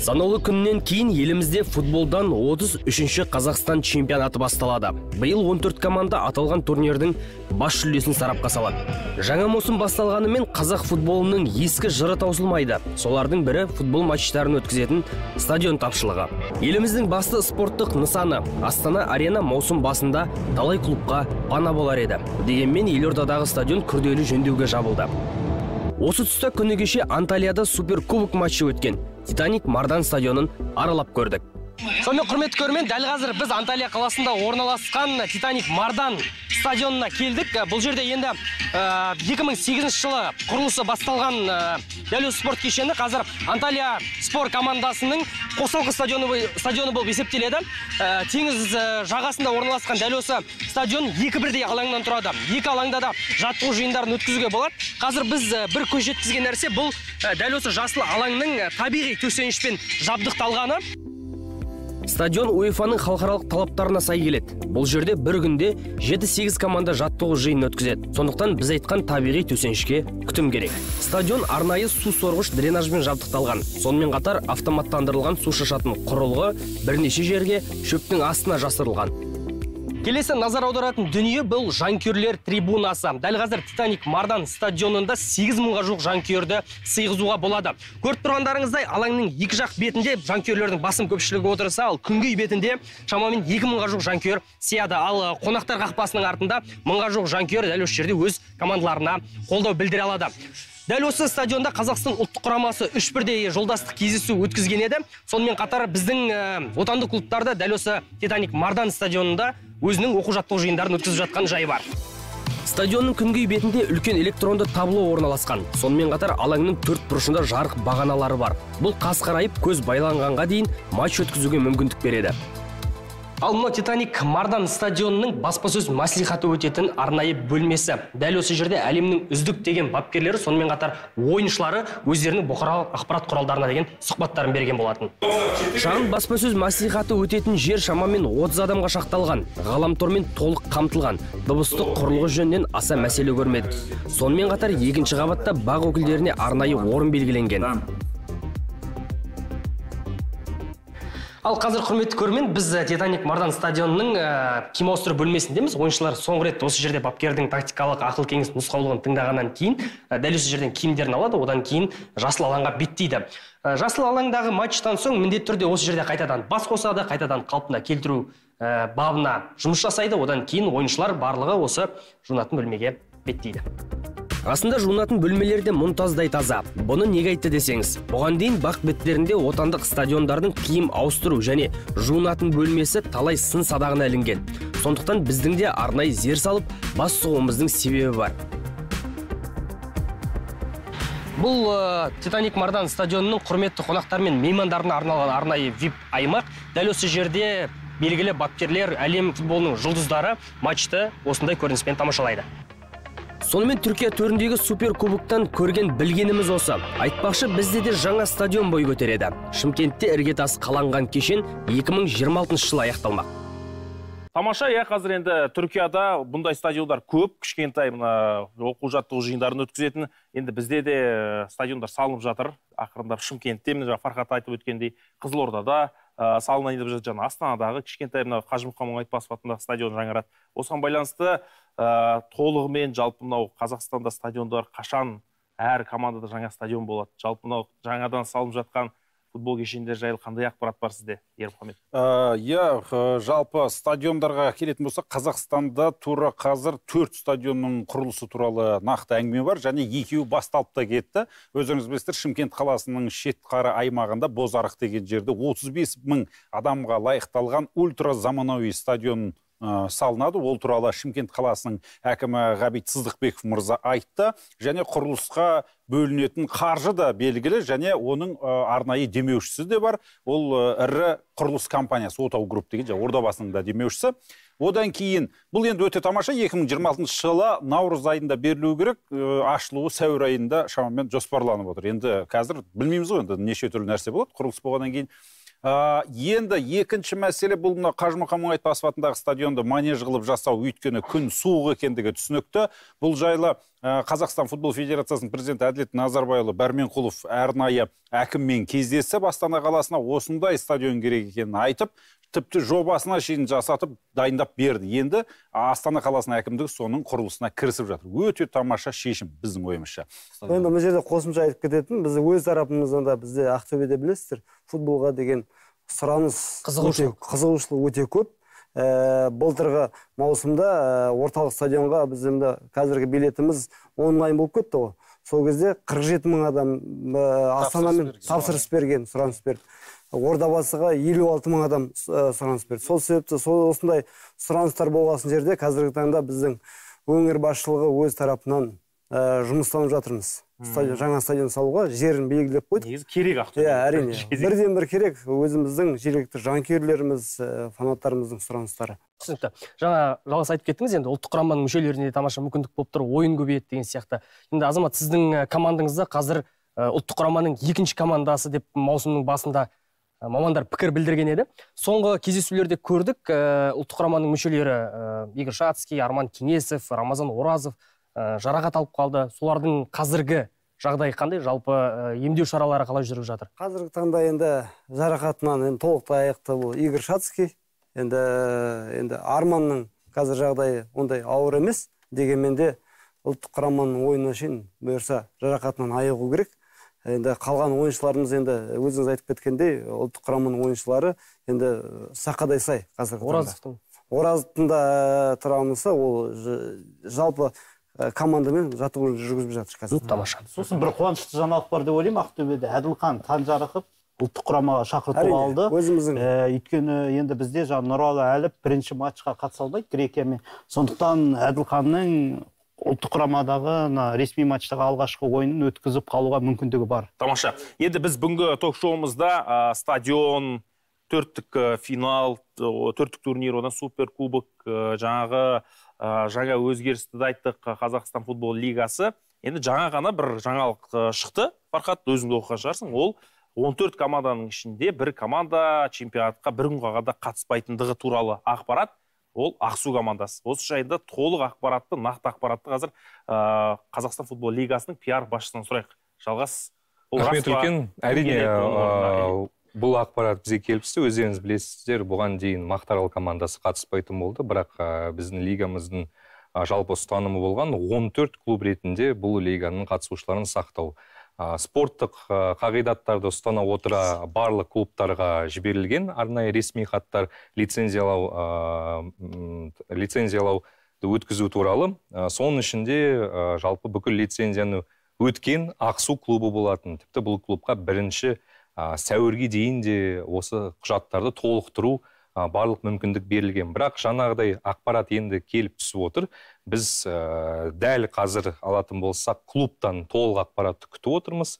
санаулы күннен кейін елімізде футболдан 33-ші қазақстан чемпионаты басталады биыл 14 команда аталған турнирдің бас жүлдесін сарапқа салады жаңа маусым басталғанымен қазақ футболының ескі жыры таусылмайды солардың бірі футбол матчтарын өткізетін стадион тапшылығы еліміздің басты спорттық нысаны астана арена маусым басында талай клубқа пана болар еді дегенмен елордадағы стадион күрделі жөндеуге жабылды осы тұста күні кеше анталияда суперкубок матчы өткен титаник мардан стадионын аралап көрдік сонымен құрметті көрермен дәл қазір біз анталия қаласында орналасқан титаник мардан стадионына келдік бұл жерде енді 2008 жылы құрылысы басталған ә, дәл спорт кешені қазір анталия спорт командасының қосалқы стадионы, стадионы болып есептеледі теңіз жағасында орналасқан дәл осы стадион екі бірдей алаңнан тұрады екі алаңда да жаттығу жиындарын өткізуге болады қазір біз бір көз жеткізген нәрсе бұл дәл осы жасыл алаңның табиғи төсенішпен жабдықталғаны стадион уефаның халықаралық талаптарына сай келеді бұл жерде бір күнде 7-8 команда жаттығу жиынын өткізеді сондықтан біз айтқан табиғи төсенішке күтім керек стадион арнайы су сорғыш дренажбен жабдықталған сонымен қатар автоматтандырылған су шашатын құрылғы бірнеше жерге шөптің астына жасырылған келесі назар аударатын дүние бұл жанкүйерлер трибунасы дәл қазір титаник мардан стадионында сегіз мыңға жуық жанкүйерді сыйғызуға болады көріп тұрғандарыңыздай алаңның екі жақ бетінде жанкүйерлердің басым көпшілігі отырса ал күнгей бетінде шамамен екі мыңға жуық жанкүйер сияды ал э, қонақтар қақпасының артында мыңға жуық жанкүйер дәл осы жерде өз командаларына қолдау білдіре алады дәл осы стадионда қазақстан ұлттық құрамасы үш бірдей жолдастық кездесу өткізген еді сонымен қатар біздің отандық клубтар да дәл осы титаник мардан стадионында өзінің оқу жаттығу жиындарын өткізіп жатқан жайы бар стадионның күнгей бетінде үлкен электронды табло орналасқан сонымен қатар алаңның төрт бұрышында жарық бағаналары бар бұл қас қарайып көз байланғанға дейін матч өткізуге мүмкіндік береді ал мұна титаник мардан стадионының баспасөз мәслихаты өтетін арнайы бөлмесі дәл осы жерде әлемнің үздік деген бапкерлері сонымен қатар ойыншылары өздерінің бұқаралық ақпарат құралдарына деген сұхбаттарын берген болатын шағын баспасөз мәслихаты өтетін жер шамамен 30 адамға шақталған ғаламтормен толық қамтылған дыбыстық құрылғы жөнінен аса мәселе көрмеді. сонымен қатар екінші қабатта бақ өкілдеріне арнайы орын белгіленген ал қазір құрметті көрермен біз э, титаник мардан стадионының ә, э, киноостры бөлмесіндеміз ойыншылар соңғы рет осы жерде бапкердің тактикалық ақыл кеңес нұсқаулығын тыңдағаннан кейін ә, дәл осы жерден киімдерін алады одан кейін жасыл алаңға беттейді ә, жасыл алаңдағы матчтан соң міндетті түрде осы жерде қайтадан бас қосады қайтадан қалпына келтіру ә, бабына жұмыс жасайды одан кейін ойыншылар барлығы осы жуынатын бөлмеге кетпейді расында жуынатын бөлмелер де мұнтаздай таза бұны неге айтты десеңіз бұған дейін бақ беттерінде отандық стадиондардың киім ауыстыру және жуынатын бөлмесі талай сын садағына ілінген сондықтан біздің де арнайы зер салып бас сұғуымыздың себебі бар бұл э, титаник мардан стадионының құрметті қонақтары мен меймандарына арналған арнайы вип аймақ дәл осы жерде белгілі бапкерлер әлем футболының жұлдыздары матчты осындай көрініспен тамашалайды сонымен түркия төріндегі суперкубоктан көрген білгеніміз осы айтпақшы бізде де жаңа стадион бой көтереді шымкентте іргетасы қаланған кешен 2026 жылы аяқталмақ тамаша иә қазір енді түркияда бұндай стадиондар көп кішкентай мына оқу жаттығу жиындарын өткізетін енді бізде де э, стадиондар салынып жатыр ақырындап шымкентте міне жаңа фархат айтып өткендей қызылордада ыыы э, салынайын деп жатыр жаңағы астанадағы кішкентай мынау қажымұқан мұңайтпасов атындағы стадион жаңарады осыған байланысты ыыы э, толығымен жалпы мынау қазақстанда стадиондар қашан әр командада жаңа стадион болады жалпы мынау жаңадан салынып жатқан футбол кешендері жайлы қандай ақпарат бар сізде ермұхамед иә жалпы стадиондарға келетін болсақ қазақстанда тура қазір төрт стадионның құрылысы туралы нақты әңгіме бар және екеуі басталып та кетті өздеріңіз білесіздер шымкент қаласының шетқары аймағында бозарық деген жерде 35 мың адамға лайықталған ультра заманауи стадион ә, салынады ол туралы шымкент қаласының әкімі ғабит сыздықбеков мырза айтты және құрылысқа бөлінетін қаржы да белгілі және оның э, арнайы демеушісі де бар ол э, ірі құрылыс компаниясы отау групп деген жаңағы ордабасының да демеушісі одан кейін бұл енді өте тамаша 2026 жылы наурыз айында берілуі керек ашылуы сәуір айында шамамен жоспарланып отыр енді қазір білмейміз ғой енді неше түрлі нәрсе болады құрылыс болғаннан кейін ыыы енді екінші мәселе бұл мына қажымұқан мұңайтпасов атындағы стадионды манеж қылып жасау өйткені күн суық екендігі түсінікті бұл жайлы қазақстан футбол федерациясының президенті әділет назарбайұлы бәрменқұлов арнайы әкіммен кездесіп астана қаласына осындай стадион керек екенін айтып тіпті жобасына шейін жасатып дайындап берді енді астана қаласының әкімдігі соның құрылысына кірісіп жатыр өте тамаша шешім біздің ойымызша енді мына жерде қосымша айтып кететін біз өз тарапымыздан да бізде ақтөбеде білесіздер футболға деген сұраныс қызығушылық қызығушылық өте көп ііі ә, былтырғы маусымда ә, орталық стадионға біз енді қазіргі билетіміз онлайн болып кетті ғой сол кезде қырық жеті мың адам ә, астанамен тапсырыс берген сұраныс берді ордабасыға елу алты мың адам э, сұраныс берді сол себепті сол осындай сұраныстар болғасын жерде қазіргі таңда біздің өңір басшылығы өз тарапынан ә, жұмыстанып жатырмыз жаңа стадион салуға жерін белгілеп қойдық негізі керек ақтөбе иә әрине бірден бір керек өзіміздің жергілікті жанкүйерлеріміз ә, фанаттарымыздың сұраныстары түсінікті жаңа жалғас айтып кеттіңіз енді ұлттық құраманың мүшелеріне тамаша мүмкіндік болып тұр ойын көбейеді деген сияқты енді азамат сіздің командаңызда қазір ұлттық құраманың екінші командасы деп маусымның басында мамандар пікір білдірген еді соңғы кездесулерде көрдік ұлттық құраманың мүшелері игорь шацкий арман кеңесов рамазан оразов жарақат алып қалды солардың қазіргі жағдайы қандай жалпы емдеу шаралары қалай жүріп жатыр қазіргі таңда енді жарақатынан енді толықтай айықты бұл игорь шацкий енді енді арманның қазір жағдайы ондай ауыр емес дегенмен де ұлттық құраманың ойынына шейін бұйырса жарақатынан айығу керек енді қалған ойыншыларымыз енді өзіңіз айтып кеткендей ұлттық құраманың ойыншылары енді сақадай сай қазіргі оразовтың оразовтың да травмасы ол жалпы командамен жаттығу жүргізіп жатыр қазір тамаша сосын бір қуанышты жаңалық бар деп ойлаймын ақтөбеде әділхан таңжарықов ұлттық құрамаға шақырту алды өзіміздің ә, өйткені енді бізде жаңағы нұралы әліп бірінші матчқа қатыса алмайды грекиямен сондықтан әділханның ұлттық құрамадағы мына ресми матчтағы алғашқы ойынын өткізіп қалуға мүмкіндігі бар тамаша енді біз бүгінгі ток шоуымызда ә, стадион төрттік финал төрттік турнир одан суперкубок ә, жаңағы жаңа өзгерісті де айттық қазақстан футбол лигасы енді жаңа ғана бір жаңалық шықты фархат өзің де оқыған шығарсың ол 14 команданың ішінде бір команда чемпионатқа бір күн қалғанда қатыспайтындығы туралы ақпарат ол ақсу командасы осы жайында толық ақпаратты нақты ақпаратты қазір ыыы қазақстан футбол лигасының пиар басшысынан сұрайық жалғас рахмет үлкен әрине бұл ақпарат бізге келіп түсті өздеріңіз білесіздер бұған дейін мақтарал командасы қатыспайтын болды бірақ ә, біздің лигамыздың жалпы ұстанымы болған 14 клуб ретінде бұл лиганың қатысушыларын сақтау спорттық қағидаттарды ұстана отыра барлық клубтарға жіберілген арнайы ресми хаттар лицензиялау ыыы лицензиялау өткізу туралы ы соның ішінде жалпы бүкіл лицензияны өткен ақсу клубы болатын тіпті бұл клубқа бірінші ы сәуірге дейін де осы құжаттарды толықтыру барлық мүмкіндік берілген бірақ жаңағыдай ақпарат енді келіп түсіп отыр біз ыыы дәл қазір алатын болсақ клубтан толық ақпаратты күтіп отырмыз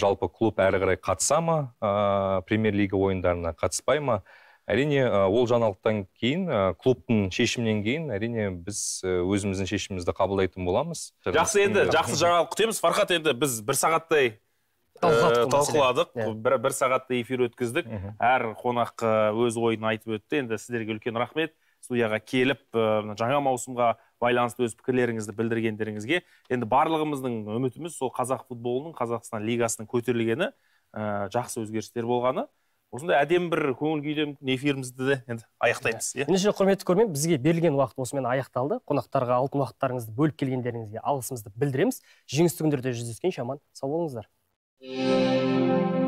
жалпы клуб әрі қарай қатыса ма ыыы премьер лига ойындарына қатыспай ма әрине ол жаңалықтан кейін ы клубтың шешімінен кейін әрине біз өзіміздің шешімімізді қабылдайтын боламыз жақсы енді жақсы жаңалық күтеміз фархат енді біз бір сағаттай Э, талқыладық талқыладық иә. бір, бір сағаттай эфир өткіздік әр қонақ өз ойын айтып өтті енді сіздерге үлкен рахмет студияға келіп э, жаңа маусымға байланысты өз пікірлеріңізді білдіргендеріңізге енді барлығымыздың үмітіміз сол қазақ футболының қазақстан лигасының көтерілгені ә, жақсы өзгерістер болғаны осындай әдемі бір көңіл күйден эфирімізді де енді аяқтаймыз иә, иә. ендеше құрметті көрермен бізге берілген уақыт осымен аяқталды қонақтарға алтын уақыттарыңызды бөліп келгендеріңізге алғысымызды білдіреміз жеңісті күндерде жүздескенше аман сау болыңыздар Música